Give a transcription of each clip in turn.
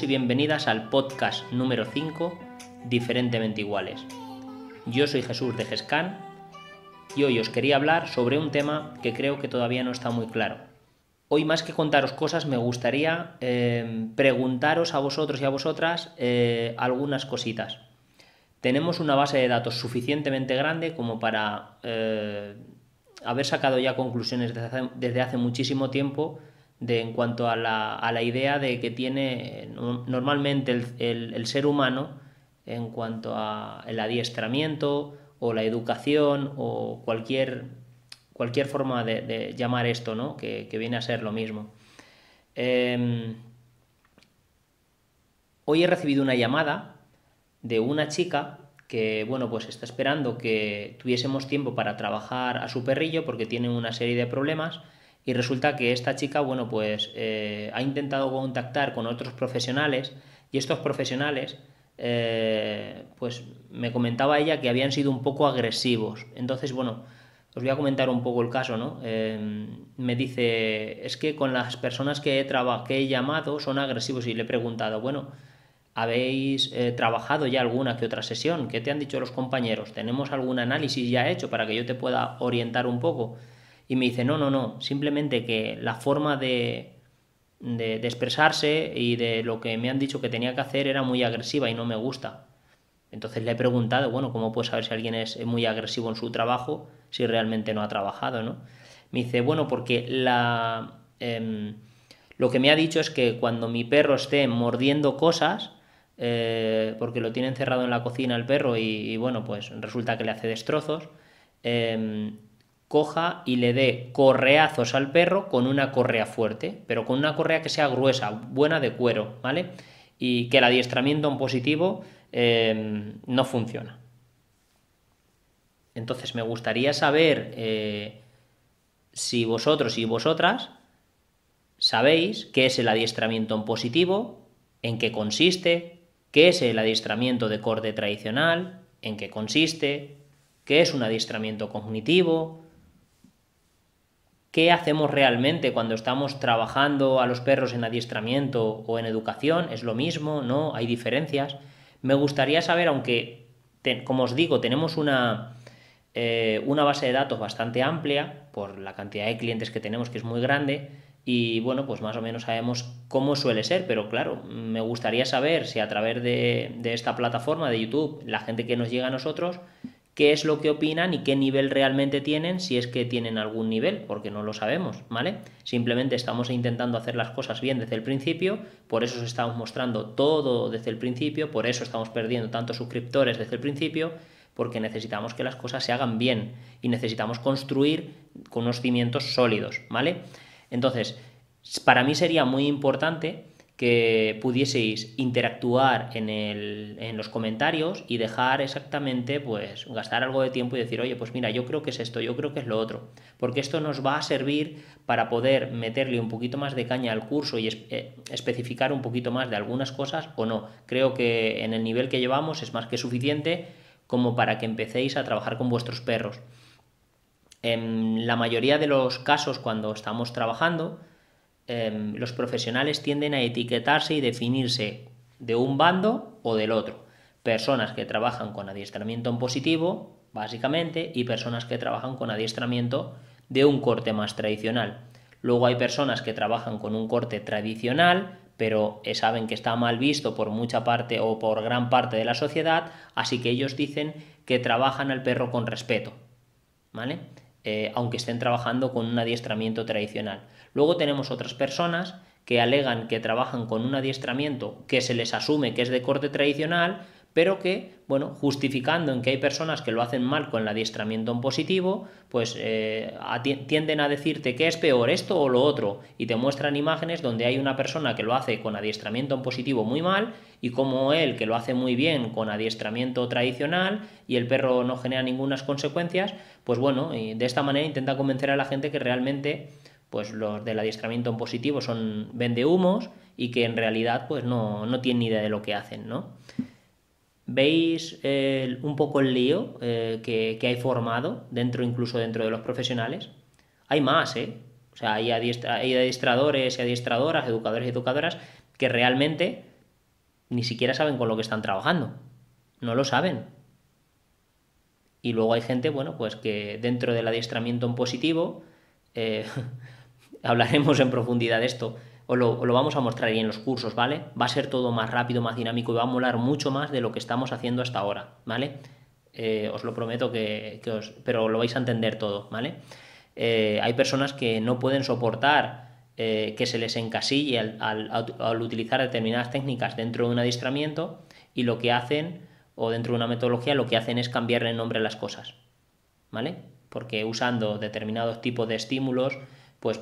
y bienvenidas al podcast número 5, Diferentemente Iguales. Yo soy Jesús de Gescan y hoy os quería hablar sobre un tema que creo que todavía no está muy claro. Hoy más que contaros cosas me gustaría eh, preguntaros a vosotros y a vosotras eh, algunas cositas. Tenemos una base de datos suficientemente grande como para eh, haber sacado ya conclusiones desde hace muchísimo tiempo de, en cuanto a la, a la, idea de que tiene normalmente el, ser humano en cuanto el adiestramiento o la educación o cualquier, cualquier forma de, llamar esto, ¿no? que, viene a ser lo mismo. Em, hoy he recibido una llamada de una chica que bueno, pues está esperando que tuviésemos tiempo para trabajar a su perrillo porque tiene una serie de problemas y resulta que esta chica, bueno, pues eh, ha intentado contactar con otros profesionales y estos profesionales, eh, pues me comentaba ella que habían sido un poco agresivos. Entonces, bueno, os voy a comentar un poco el caso, ¿no? Eh, me dice, es que con las personas que he, que he llamado son agresivos y le he preguntado, bueno, ¿habéis trabajado ya alguna que otra sesión? ¿Qué te han dicho los compañeros? ¿Tenemos algún análisis ya hecho para que yo te pueda orientar un poco? Y me dice, no, no, no, simplemente que la forma de, de, expresarse y de lo que me han dicho que tenía que hacer era muy agresiva y no me gusta. Entonces le he preguntado, bueno, ¿cómo puedes saber si alguien es muy agresivo en su trabajo si realmente no ha trabajado, no? Me dice, bueno, porque la, em, lo que me ha dicho es que cuando mi perro esté mordiendo cosas, eh, porque lo tiene encerrado en la cocina el perro y, bueno, pues resulta que le hace destrozos, em, coja y le dé correazos al perro con una correa fuerte, pero con una correa que sea gruesa, buena de cuero, ¿vale? Y que el adiestramiento en positivo em, no funciona. Entonces me gustaría saber eh, si vosotros y vosotras sabéis qué es el adiestramiento en positivo, en qué consiste, qué es el adiestramiento de corte tradicional, en qué consiste, qué es un adiestramiento cognitivo, qué hacemos realmente cuando estamos trabajando a los perros en adiestramiento o en educación, es lo mismo, ¿no? Hay diferencias. Me gustaría saber, aunque, como os digo, tenemos una, eh, una base de datos bastante amplia por la cantidad de clientes que tenemos, que es muy grande, y bueno, pues más o menos sabemos cómo suele ser, pero claro, me gustaría saber si a través de esta plataforma de YouTube, la gente que nos llega a nosotros, qué es lo que opinan y qué nivel realmente tienen, si es que tienen algún nivel, porque no lo sabemos, ¿vale? Simplemente estamos intentando hacer las cosas bien desde el principio, por eso os estamos mostrando todo desde el principio, por eso estamos perdiendo tantos suscriptores desde el principio, porque necesitamos que las cosas se hagan bien y necesitamos construir con unos cimientos sólidos, ¿vale? Entonces, para mí sería muy importante que pudieseis interactuar en, los comentarios y dejar exactamente, pues gastar algo de tiempo y decir, oye, pues mira, yo creo que es esto, yo creo que es lo otro, porque esto nos va a servir para poder meterle un poquito más de caña al curso y eh, especificar un poquito más de algunas cosas o no. Creo que en el nivel que llevamos es más que suficiente como para que empecéis a trabajar con vuestros perros. En la mayoría de los casos cuando estamos trabajando, Em, los profesionales tienden a etiquetarse y definirse de un bando o del otro. Personas que trabajan con adiestramiento en positivo, básicamente, y personas que trabajan con adiestramiento de un corte más tradicional. Luego hay personas que trabajan con un corte tradicional, pero eh, saben que está mal visto por mucha parte o por gran parte de la sociedad, así que ellos dicen que trabajan al perro con respeto, ¿vale? Eh, aunque estén trabajando con un adiestramiento tradicional. Luego tenemos otras personas que alegan que trabajan con un adiestramiento que se les asume que es de corte tradicional, pero que, bueno, justificando en que hay personas que lo hacen mal con el adiestramiento en positivo, pues eh, tienden a decirte que es peor esto o lo otro, y te muestran imágenes donde hay una persona que lo hace con adiestramiento en positivo muy mal, y como él que lo hace muy bien con adiestramiento tradicional, y el perro no genera ninguna consecuencias, pues bueno, y de esta manera intenta convencer a la gente que realmente pues los del adiestramiento en positivo son humos y que en realidad pues no, no tienen ni idea de lo que hacen, ¿no? ¿Veis eh, un poco el lío eh, que, hay formado dentro, incluso dentro de los profesionales? Hay más, ¿eh? O sea, hay, hay adiestradores y adiestradoras, educadores y educadoras que realmente ni siquiera saben con lo que están trabajando. No lo saben. Y luego hay gente, bueno, pues que dentro del adiestramiento en positivo, eh, hablaremos en profundidad de esto, os lo, vamos a mostrar ahí en los cursos, ¿vale? Va a ser todo más rápido, más dinámico y va a molar mucho más de lo que estamos haciendo hasta ahora, ¿vale? Eh, os lo prometo que, os... pero lo vais a entender todo, ¿vale? Eh, hay personas que no pueden soportar eh, que se les encasille al, utilizar determinadas técnicas dentro de un adiestramiento y lo que hacen, o dentro de una metodología, lo que hacen es cambiarle el nombre a las cosas, ¿vale? Porque usando determinados tipos de estímulos, pues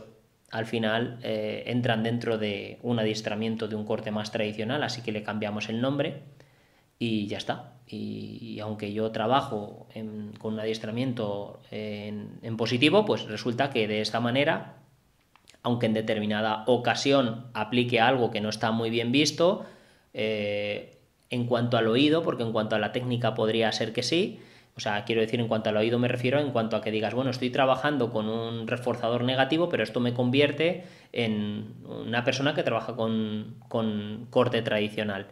al final eh, entran dentro de un adiestramiento de un corte más tradicional, así que le cambiamos el nombre y ya está. Y, aunque yo trabajo con un adiestramiento eh, en, positivo, pues resulta que de esta manera, aunque en determinada ocasión aplique algo que no está muy bien visto, eh, en cuanto al oído, porque en cuanto a la técnica podría ser que sí, o sea, quiero decir, en cuanto al oído me refiero en cuanto a que digas, bueno, estoy trabajando con un reforzador negativo, pero esto me convierte en una persona que trabaja con, corte tradicional.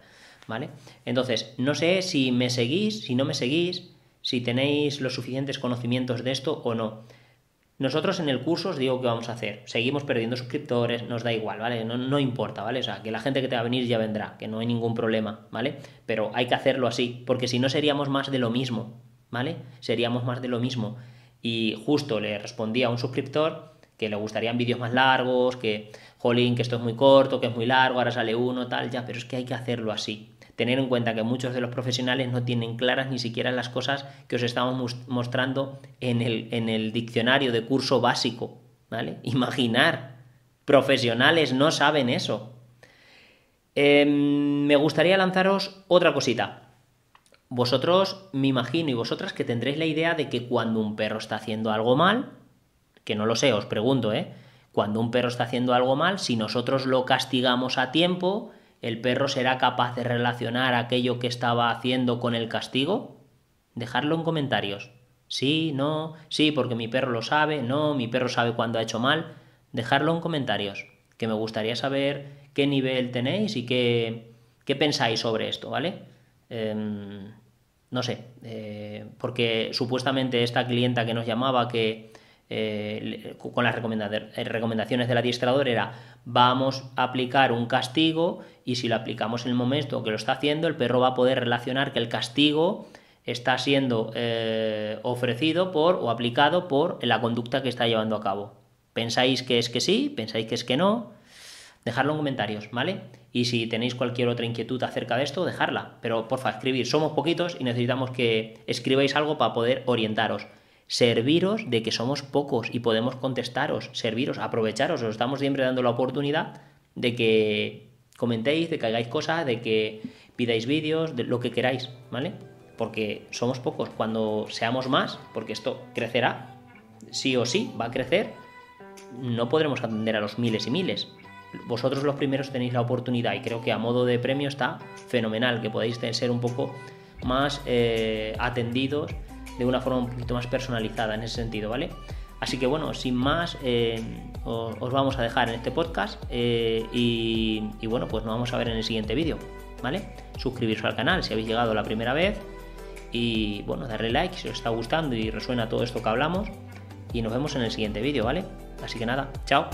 ¿Vale? Entonces, no sé si me seguís, si no me seguís, si tenéis los suficientes conocimientos de esto o no. Nosotros en el curso os digo que vamos a hacer. Seguimos perdiendo suscriptores, nos da igual, ¿vale? No, no, importa, ¿vale? O sea, que la gente que te va a venir ya vendrá, que no hay ningún problema, ¿vale? Pero hay que hacerlo así, porque si no seríamos más de lo mismo, ¿vale? Seríamos más de lo mismo. Y justo le respondí a un suscriptor que le gustarían vídeos más largos, que, jolín, que esto es muy corto, que es muy largo, ahora sale uno, tal, ya, pero es que hay que hacerlo así. Tener en cuenta que muchos de los profesionales no tienen claras ni siquiera las cosas que os estamos mostrando en el, diccionario de curso básico, ¿vale? Imaginar, profesionales no saben eso. Em, me gustaría lanzaros otra cosita. Vosotros, me imagino, y vosotras que tendréis la idea de que cuando un perro está haciendo algo mal, que no lo sé, os pregunto, ¿eh? Cuando un perro está haciendo algo mal, si nosotros lo castigamos a tiempo, ¿el perro será capaz de relacionar aquello que estaba haciendo con el castigo? Dejadlo en comentarios. Sí, no, sí, porque mi perro lo sabe, no, mi perro sabe cuando ha hecho mal. Dejadlo en comentarios, que me gustaría saber qué nivel tenéis y qué, qué pensáis sobre esto, ¿vale? Em, no sé, eh, porque supuestamente esta clienta que nos llamaba que eh, con las eh, recomendaciones del adiestrador era vamos a aplicar un castigo y si lo aplicamos en el momento que lo está haciendo, el perro va a poder relacionar que el castigo está siendo ofrecido por o aplicado por la conducta que está llevando a cabo. ¿Pensáis que es que sí? ¿Pensáis que es que no? dejarlo en comentarios, ¿vale? Y si tenéis cualquier otra inquietud acerca de esto, dejarla. Pero porfa, escribir, somos poquitos y necesitamos que escribáis algo para poder orientaros. Serviros de que somos pocos y podemos contestaros, serviros, aprovecharos, os estamos siempre dando la oportunidad de que comentéis, de que hagáis cosas, de que pidáis vídeos, de lo que queráis, ¿vale? Porque somos pocos. Cuando seamos más, porque esto crecerá, sí o sí, va a crecer, no podremos atender a los miles y miles vosotros los primeros tenéis la oportunidad y creo que a modo de premio está fenomenal, que podáis ser un poco más eh, atendidos de una forma un poquito más personalizada en ese sentido, ¿vale? Así que bueno, sin más, eh, os, vamos a dejar en este podcast eh, y, bueno, pues nos vamos a ver en el siguiente vídeo, ¿vale? Suscribiros al canal si habéis llegado la primera vez y bueno, darle like si os está gustando y resuena todo esto que hablamos y nos vemos en el siguiente vídeo, ¿vale? Así que nada, chao.